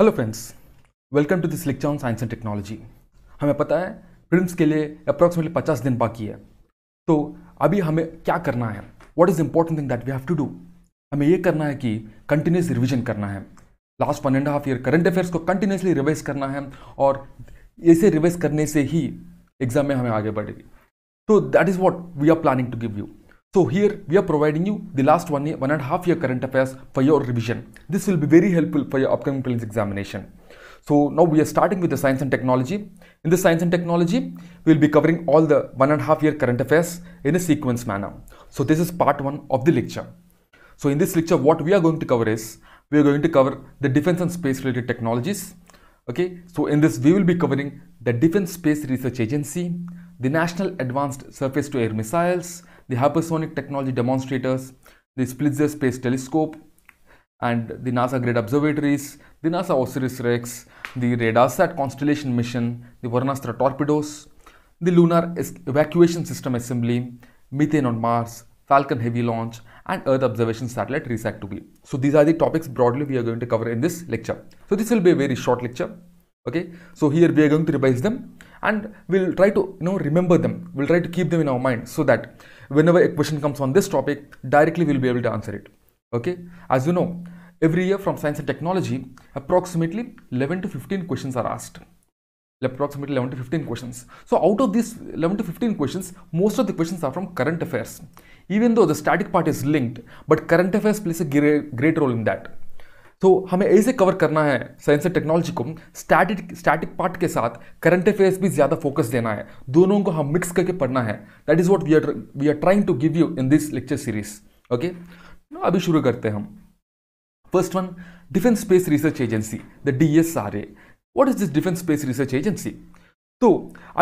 Hello friends welcome to this lecture on science and technology हमें पता है Prince के लिए अप्रॉक्सीमेटली 50 दिन बाकी है तो अभी हमें क्या करना है what is important thing that we have to do हमें ये करना है कि कंटिन्यूस रिविजन करना है last one and half year current affairs को कंटिन्यूसली रिवाइज करना है और इसे रिवाइज करने से ही एग्जाम में हमें आगे बढ़ेगी तो that is what we are planning to give you So here we are providing you the last one, year, one and a half year current affairs for your revision. This will be very helpful for your upcoming prelims examination. So now we are starting with the science and technology. In the science and technology, we'll be covering all the one and a half year current affairs in a sequence manner. So this is part one of the lecture. So in this lecture, what we are going to cover is, we are going to cover the defense and space related technologies. Okay, so in this, we will be covering the Defense Space Research Agency, the National Advanced Surface to Air Missiles, the Hypersonic Technology Demonstrators, the Splitzer Space Telescope, and the NASA Great Observatories, the NASA OSIRIS REx, the RADARSAT Constellation Mission, the Varnastra Torpedoes, the Lunar Evacuation System Assembly, Methane on Mars, Falcon Heavy Launch, and Earth Observation Satellite RESAC 2B. So these are the topics broadly we are going to cover in this lecture. So this will be a very short lecture. Okay, so here we are going to revise them and we'll try to you know remember them we'll try to keep them in our mind so that whenever a question comes on this topic directly we'll be able to answer it okay as you know every year from science and technology approximately 11 to 15 questions are asked approximately 11 to 15 questions so out of these 11 to 15 questions most of the questions are from current affairs even though the static part is linked but current affairs plays a great role in that तो हमें ऐसे cover करना है science and technology को static static part के साथ current affairs भी ज़्यादा फोकस देना है दोनों को हम मिक्स करके पढ़ना है that is what we are we are trying to give you in this lecture series okay अभी शुरू करते हैं हम first one defence space research agency the D S R A what is this defence space research agency तो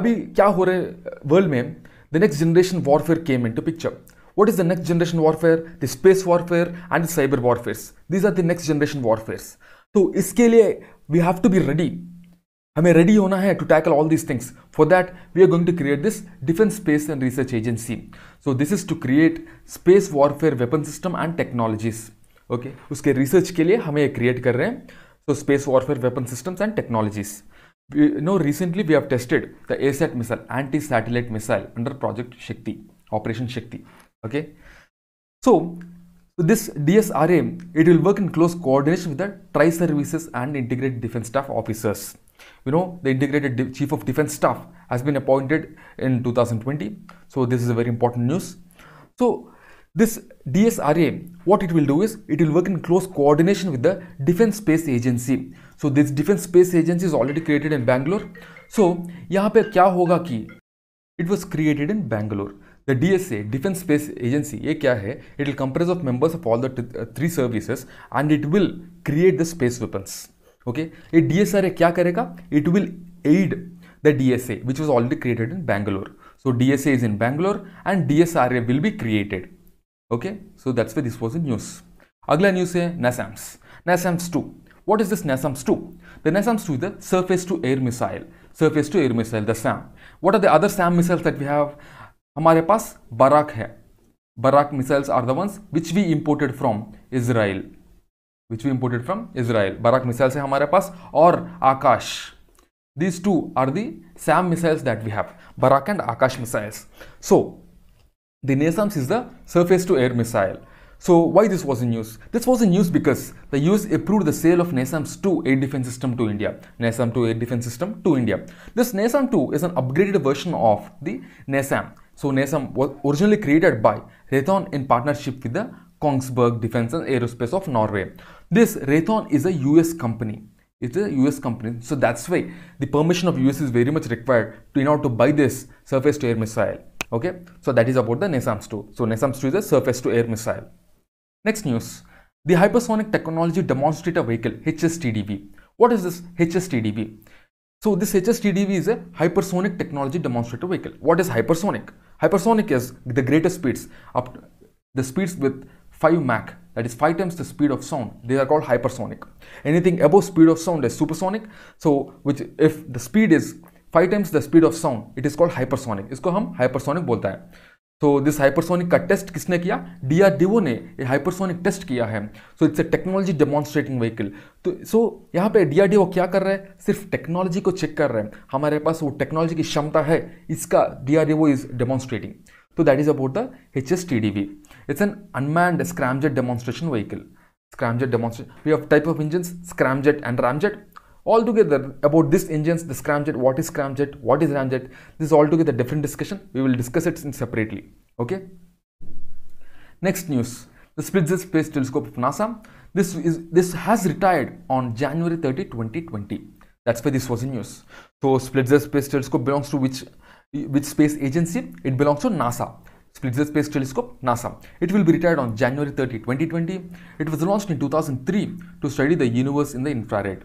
अभी क्या हो रहा है वर्ल्ड में the next generation warfare came into picture What is the next generation warfare? The space warfare and the cyber warfares. These are the next generation warfares. So, इसके लिए we have to be ready. हमें ready होना है to tackle all these things for that we are going to create this defence space and research agency so this is to create space warfare weapon system and technologies okay उसके research के लिए हमें ये create कर रहे हैं so space warfare weapon systems and technologies you know recently we have tested the ASAT missile, anti-satellite missile under Project Shakti, Operation Shakti okay so this DSRA, it will work in close coordination with the tri-services and integrated defense staff officers. You know, the integrated De chief of defense staff has been appointed in 2020. So this is a very important news. So this DSRA, what it will do is it will work in close coordination with the Defense Space Agency. So this Defense Space Agency is already created in Bangalore. So यहाँ पे क्या होगा कि it was created in Bangalore. The DSA, Defense Space Agency, ये क्या It will comprise of members of all the uh, three services and it will create the space weapons. Okay? ये DSR क्या करेगा? It will aid the DSA, which was already created in Bangalore. So DSA is in Bangalore and DSR will be created. Okay? So that's why this was the news. अगला news है NASAMS. NASAMS 2. What is this NASAMS 2? The NASAMS 2 is the surface to air missile. Surface to air missile, the SAM. What are the other SAM missiles that we have? हमारे पास Barak है Barak missiles are the ones which we imported from Israel which we imported from Israel Barak missiles है हमारे पास और Akash these two are the SAM missiles that we have, Barak and Akash missiles. So, the NASAMS is the surface-to-air missile. So, why this was in use? This was in use because the US approved the sale of NASAMS-2 air defense system to India. NASAM-2 air defense system to India. This NASAM-2 is an upgraded version of the NASAM. So NASAM was originally created by Raytheon in partnership with the Kongsberg Defense and Aerospace of Norway. This Raytheon is a US company. It's a US company. So that's why the permission of US is very much required to, in order to buy this surface to air missile. Okay. So that is about the NASAMS 2. So NASAMS 2 is a surface to air missile. Next news. The Hypersonic Technology Demonstrator Vehicle HSTDV. What is this HSTDV? So this HSTDV is a Hypersonic Technology Demonstrator Vehicle. What is hypersonic? Hypersonic is the greatest speeds, up the speeds with 5 Mach, that is 5 times the speed of sound, they are called hypersonic. Anything above speed of sound is supersonic. So, which if the speed is 5 times the speed of sound, it is called hypersonic. Isko हम hypersonic bolta hai. तो this hypersonic का test किसने किया DRDO ने ये hypersonic test किया है so it's a technology demonstrating vehicle तो सो so, यहाँ पे डीआरडीओ क्या कर रहे हैं सिर्फ टेक्नोलॉजी को चेक कर रहे हैं हमारे पास वो टेक्नोलॉजी की क्षमता है इसका डीआरडीओ इज डेमॉन्स्ट्रेटिंग तो that is about the H S T D V it's an unmanned scramjet demonstration vehicle scramjet demonstration we have type of engine scramjet and ramjet altogether about this engines, the scramjet, what is scramjet, what is ramjet, this is altogether different discussion. We will discuss it separately. Okay. Next news: the Spitzer Space Telescope of NASA. This is this has retired on January 30, 2020. That's why this was in news. So Spitzer Space Telescope belongs to which which space agency? It belongs to NASA. Spitzer Space Telescope, NASA. It will be retired on January 30, 2020. It was launched in 2003 to study the universe in the infrared.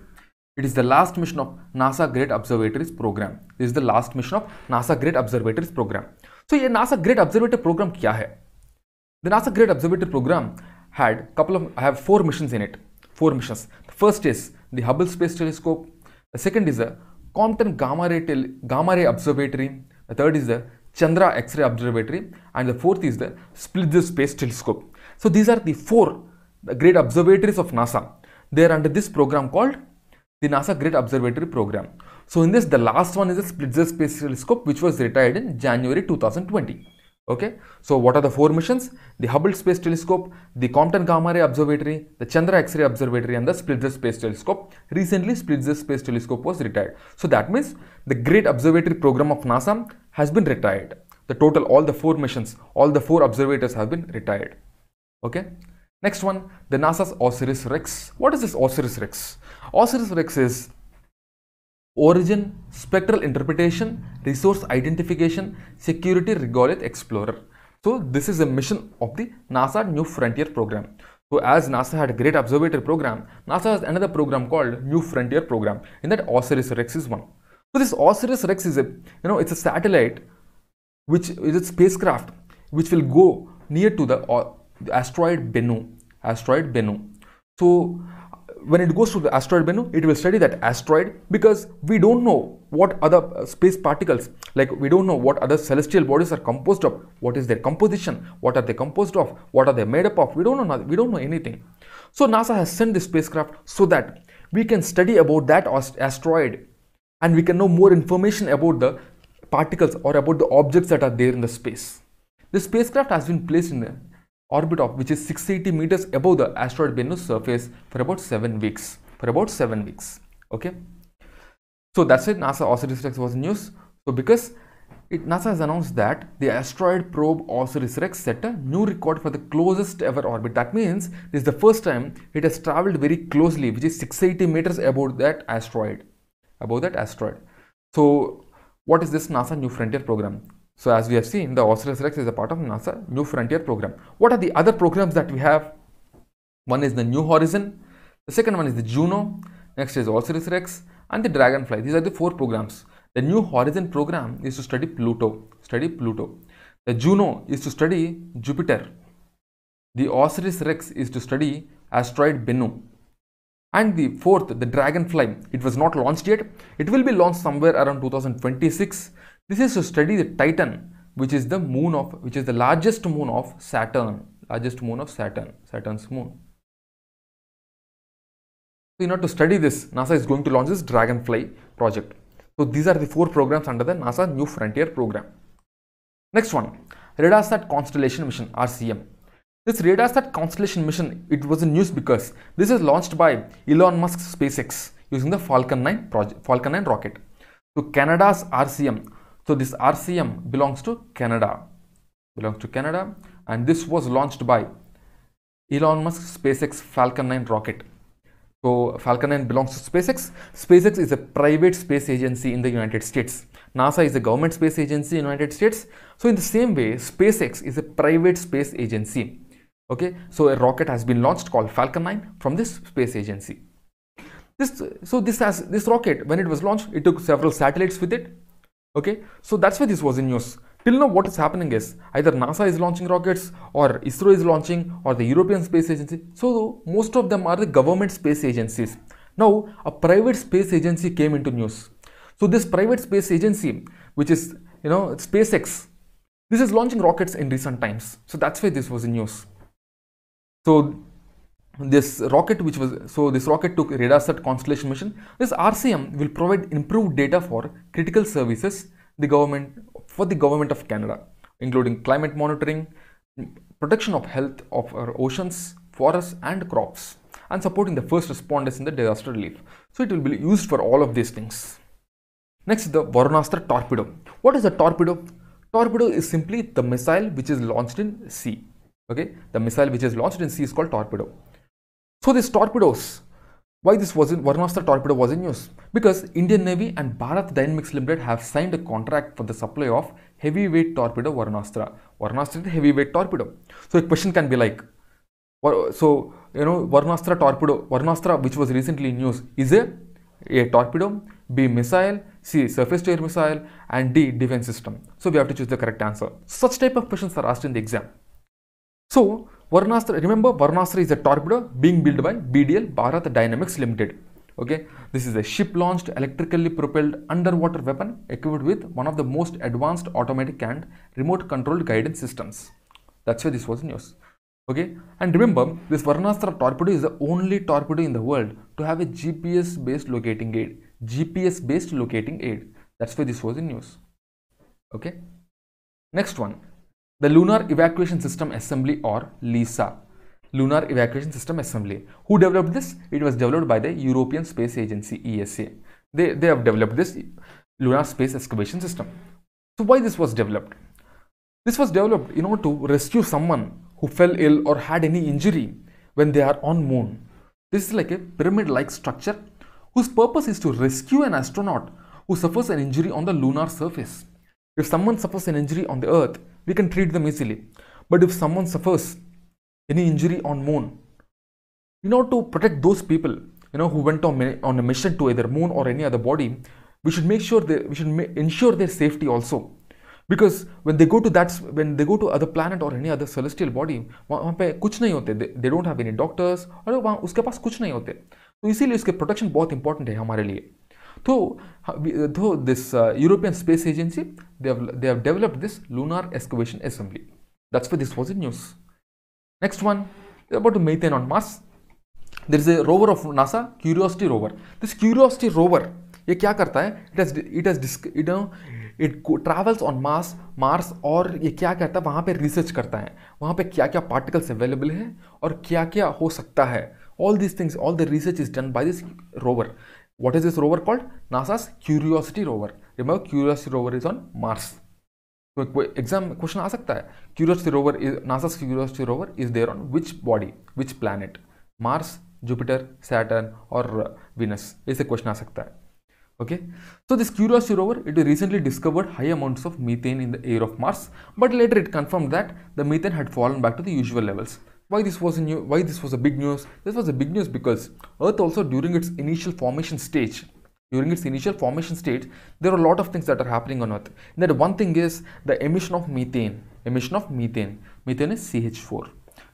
It is the last mission of NASA Great Observatories program. This is the last mission of NASA Great Observatories program. So ये NASA Great Observatory program क्या The NASA Great Observatory program had couple of have four missions in it. Four missions. The first is the Hubble Space Telescope. The second is the Compton Gamma Ray Tele Gamma Ray Observatory. The third is the Chandra X-ray Observatory, and the fourth is the Splitzer Space Telescope. So these are the four the great observatories of NASA. They are under this program called the NASA Great Observatory Program. So in this, the last one is the Spitzer Space Telescope, which was retired in January 2020. Okay, so what are the four missions? The Hubble Space Telescope, the Compton Gamma Ray Observatory, the Chandra X-ray Observatory and the Spitzer Space Telescope. Recently, Spitzer Space Telescope was retired. So that means the Great Observatory Program of NASA has been retired. The total, all the four missions, all the four observators have been retired. Okay. Next one, the NASA's Osiris Rex. What is this Osiris Rex? Osiris Rex is origin, spectral interpretation, resource identification, security regolith explorer. So this is a mission of the NASA New Frontier program. So as NASA had a great observatory program, NASA has another program called New Frontier program. In that Osiris Rex is one. So this Osiris Rex is a you know it's a satellite which is a spacecraft which will go near to the uh, asteroid Bennu. Asteroid Bennu. So when it goes to the asteroid menu, it will study that asteroid because we don't know what other uh, space particles, like we don't know what other celestial bodies are composed of, what is their composition, what are they composed of, what are they made up of. We don't know. We don't know anything. So NASA has sent this spacecraft so that we can study about that asteroid and we can know more information about the particles or about the objects that are there in the space. The spacecraft has been placed in orbit of which is 680 meters above the asteroid Bennu's surface for about 7 weeks. For about 7 weeks. Okay. So that's it. NASA Osiris Rex was news. So because it, NASA has announced that the asteroid probe Osiris Rex set a new record for the closest ever orbit. That means this is the first time it has traveled very closely, which is 680 meters above that asteroid. Above that asteroid. So what is this NASA New Frontier program? So as we have seen, the OSIRIS REx is a part of NASA New Frontier program. What are the other programs that we have? One is the New Horizon, the second one is the Juno, next is OSIRIS REx, and the Dragonfly. These are the four programs. The New Horizon program is to study Pluto. Study Pluto. The Juno is to study Jupiter. The Osiris Rex is to study asteroid Bennu. And the fourth, the Dragonfly. It was not launched yet. It will be launched somewhere around 2026. This is to study the Titan, which is the moon of, which is the largest moon of Saturn, largest moon of Saturn, Saturn's moon. So in order to study this, NASA is going to launch this Dragonfly project. So these are the four programs under the NASA New Frontier program. Next one, RADARSAT Constellation Mission (RCM). This RADARSAT Constellation Mission, it was in news because this is launched by Elon Musk's SpaceX using the Falcon 9 project, Falcon 9 rocket. So Canada's RCM so this RCM belongs to Canada, belongs to Canada, and this was launched by Elon Musk's SpaceX Falcon 9 rocket. So Falcon 9 belongs to SpaceX. SpaceX is a private space agency in the United States. NASA is a government space agency in the United States. So in the same way, SpaceX is a private space agency. Okay, so a rocket has been launched called Falcon 9 from this space agency. This so this has this rocket when it was launched, it took several satellites with it Okay, so that's why this was in news. Till now, what is happening is either NASA is launching rockets, or ISRO is launching, or the European Space Agency. So most of them are the government space agencies. Now, a private space agency came into news. So this private space agency, which is you know SpaceX, this is launching rockets in recent times. So that's why this was in news. So this rocket which was so this rocket took radarsat constellation mission this rcm will provide improved data for critical services the government for the government of canada including climate monitoring protection of health of our oceans forests and crops and supporting the first responders in the disaster relief so it will be used for all of these things next the varanastra torpedo what is a torpedo torpedo is simply the missile which is launched in sea okay the missile which is launched in sea is called torpedo so these torpedoes, why this was in Varnastra torpedo was in use? Because Indian Navy and Bharat Dynamics Limited have signed a contract for the supply of heavyweight torpedo Varnastra. Varnastra is a heavyweight torpedo. So a question can be like, so you know Varnastra torpedo, Varnastra which was recently in use is a a torpedo, B missile, C surface to air missile and D defense system. So we have to choose the correct answer. Such type of questions are asked in the exam. So Varnastra, remember Varnastra is a torpedo being built by BDL Bharat Dynamics Limited. Okay, this is a ship launched electrically propelled underwater weapon equipped with one of the most advanced automatic and remote controlled guidance systems. That's why this was news. Okay, and remember this Varnastra torpedo is the only torpedo in the world to have a GPS based locating aid. GPS based locating aid. That's why this was in news. Okay, next one the Lunar Evacuation System Assembly or LISA. Lunar Evacuation System Assembly. Who developed this? It was developed by the European Space Agency ESA. They, they have developed this Lunar Space Excavation System. So why this was developed? This was developed in order to rescue someone who fell ill or had any injury when they are on moon. This is like a pyramid-like structure whose purpose is to rescue an astronaut who suffers an injury on the lunar surface. If someone suffers an injury on the earth, we can treat them easily. But if someone suffers any injury on moon, in order to protect those people, you know, who went on, on a mission to either moon or any other body, we should make sure they, we should ensure their safety also. Because when they go to that, when they go to other planet or any other celestial body, वहाँ पे कुछ नहीं होते, they, don't have any doctors or वहाँ उसके पास कुछ नहीं होते, तो इसीलिए protection बहुत important है हमारे लिए. Though, though this uh, European Space Agency, they have, they have developed this lunar excavation assembly. That's why this was in news. Next one, about methane on Mars. There is a rover of NASA, Curiosity rover. This Curiosity rover, ये क्या करता है it has it has it it travels on Mars Mars और ये क्या करता है वहाँ पे रिसर्च करता है वहाँ पे क्या क्या पार्टिकल्स अवेलेबल है और क्या क्या हो सकता है all these things all the research is done by this rover What is this rover called? NASA's Curiosity rover. Remember, Curiosity rover is on Mars. So, exam question आ सकता Curiosity rover is NASA's Curiosity rover is there on which body, which planet? Mars, Jupiter, Saturn or Venus? इससे question आ सकता okay so this curiosity rover it recently discovered high amounts of methane in the air of mars but later it confirmed that the methane had fallen back to the usual levels why this was a new why this was a big news this was a big news because earth also during its initial formation stage during its initial formation stage there are a lot of things that are happening on earth and that one thing is the emission of methane emission of methane methane is ch4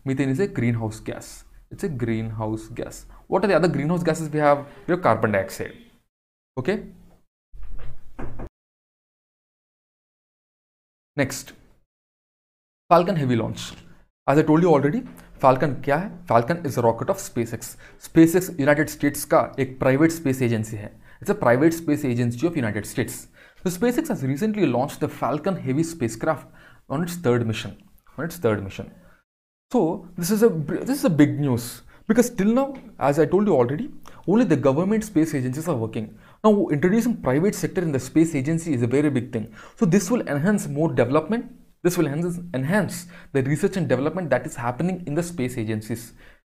methane is a greenhouse gas it's a greenhouse gas what are the other greenhouse gases we have we have carbon dioxide okay next falcon heavy launch as I told you already Falcon क्या है Falcon is rocket of SpaceX SpaceX United States का एक private space agency है it's a private space agency of United States the SpaceX has recently launch the Falcon heavy spacecraft on its third mission on its third mission so this is a this is a big news because till now as i told you already only the government space agencies are working now introducing private sector in the space agency is a very big thing so this will enhance more development this will enhance the research and development that is happening in the space agencies,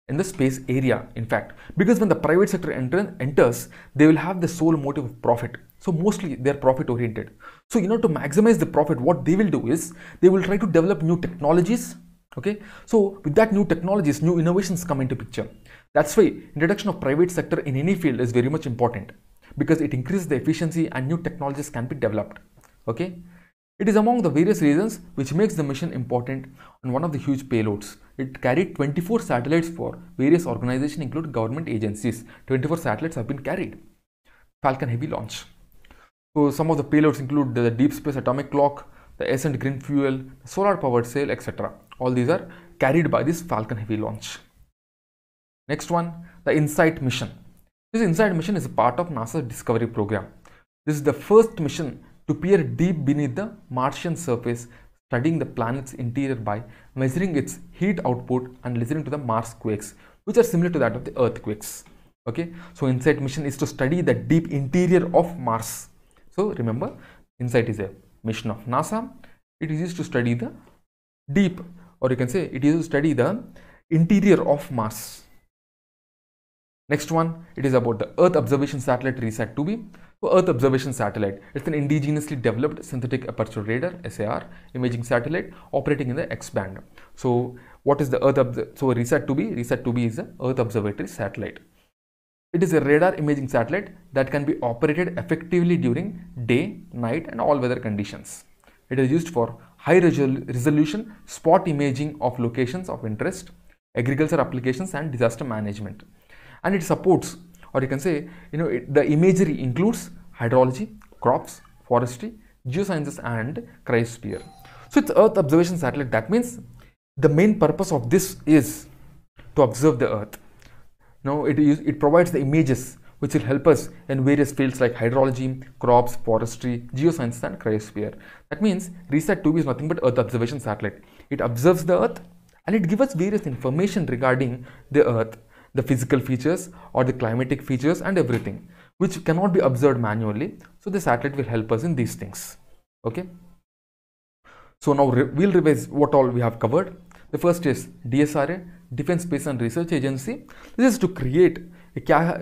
in the space area, in fact. Because when the private sector enter, enters, they will have the sole motive of profit. So mostly they are profit oriented. So in order to maximize the profit, what they will do is they will try to develop new technologies. Okay, so with that new technologies, new innovations come into picture. That's why introduction of private sector in any field is very much important because it increases the efficiency and new technologies can be developed. Okay. It is among the various reasons which makes the mission important and one of the huge payloads. It carried 24 satellites for various organizations including government agencies. 24 satellites have been carried. Falcon Heavy launch. So some of the payloads include the deep space atomic clock, the Ascent green fuel, solar powered sail, etc. All these are carried by this Falcon Heavy launch. Next one, the InSight mission. This InSight mission is a part of NASA's Discovery program. This is the first mission to peer deep beneath the Martian surface, studying the planet's interior by measuring its heat output and listening to the Mars quakes, which are similar to that of the earthquakes. Okay, so InSight mission is to study the deep interior of Mars. So remember, InSight is a mission of NASA. It is used to study the deep, or you can say it is to study the interior of Mars. Next one, it is about the Earth observation satellite RESAT 2B. Earth Observation Satellite. It's an indigenously developed synthetic aperture radar (SAR) imaging satellite operating in the X-band. So, what is the Earth? so, RESAT-2B. RESAT-2B is the Earth observatory satellite. It is a radar imaging satellite that can be operated effectively during day, night, and all weather conditions. It is used for high resolution spot imaging of locations of interest, agriculture applications, and disaster management. And it supports or you can say you know it, the imagery includes hydrology crops forestry geosciences and cryosphere so it's earth observation satellite that means the main purpose of this is to observe the earth now it is it provides the images which will help us in various fields like hydrology crops forestry geosciences and cryosphere that means resat 2 is nothing but earth observation satellite it observes the earth and it gives us various information regarding the earth the physical features or the climatic features and everything which cannot be observed manually so the satellite will help us in these things okay so now re we'll revise what all we have covered the first is dsra defense space and research agency this is to create kya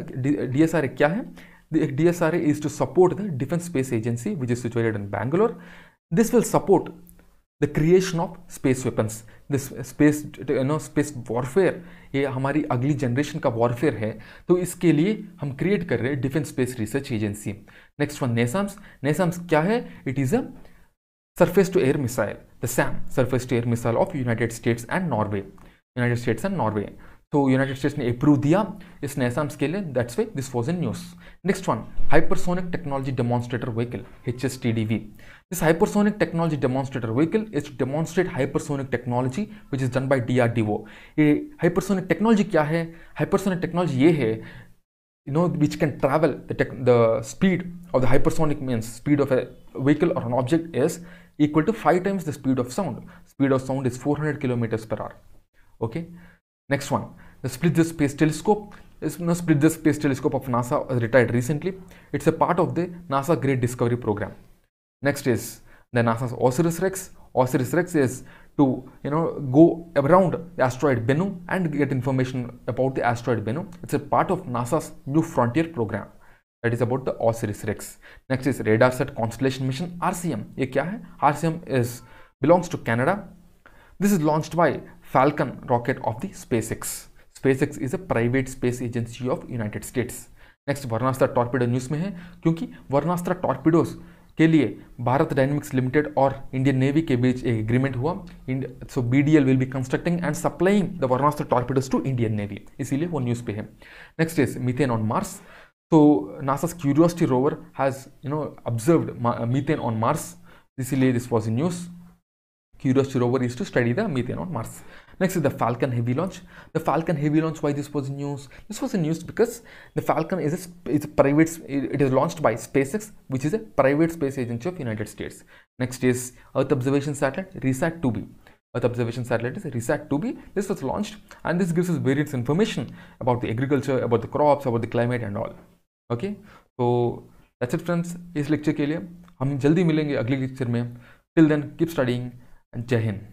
dsra kya hai the dsra is to support the defense space agency which is situated in bangalore this will support the creation of space weapons this space no space warfare ये हमारी अगली generation का warfare है तो इसके लिए हम create कर रहे हैं defence space research agency next one NASAMS NASAMS क्या है it is a surface to air missile the SAM surface to air missile of United States and Norway United States and Norway तो United States ने approve दिया इस NASAMS के लिए that's why this was in news next one hypersonic technology demonstrator vehicle H S T D V This hypersonic technology demonstrator vehicle is to demonstrate hypersonic technology which is done by DRDO. ये hypersonic technology क्या है Hypersonic technology ये है you know which can travel the, tech, the speed of the hypersonic means speed of a vehicle or an object is equal to 5 times the speed of sound. Speed of sound is 400 kilometers per hour. Okay. Next one, the Split the Space Telescope. This you know, Split the Space Telescope of NASA was retired recently. It's a part of the NASA Great Discovery Program. Next is the NASA's Osiris Rex. Osiris Rex is to you know go around the asteroid Bennu and get information about the asteroid Bennu. It's a part of NASA's New Frontier program. That is about the OSIRIS REx next is RADARSAT constellation mission RCM ये क्या है RCM is belongs to Canada this is launched by Falcon rocket of the SpaceX SpaceX is a private space agency of United States next Varunastra torpedo news में है क्योंकि Varunastra torpedoes के लिए Bharat Dynamics Limited और Indian navy के बीच एक agreement हुआ so BDL will be constructing and supplying the Varunastra torpedoes to Indian navy इसीलिए वो न्यूज़ पे है next is methane on Mars so NASA's Curiosity rover has you know observed methane on Mars इसीलिए this was in news Curiosity rover is to study the methane on Mars Next is the Falcon Heavy launch. The Falcon Heavy launch, why this was news? This was news because the Falcon is a, a private, it is launched by SpaceX, which is a private space agency of United States. Next is Earth Observation Satellite, RESAT-2B. Earth observation satellite is RESAT-2B. This was launched and this gives us various information about the agriculture, about the crops, about the climate and all. Okay, so that's it friends. This lecture के लिए हम जल्दी मिलेंगे अगले lecture में Till then, keep studying and jai Hind.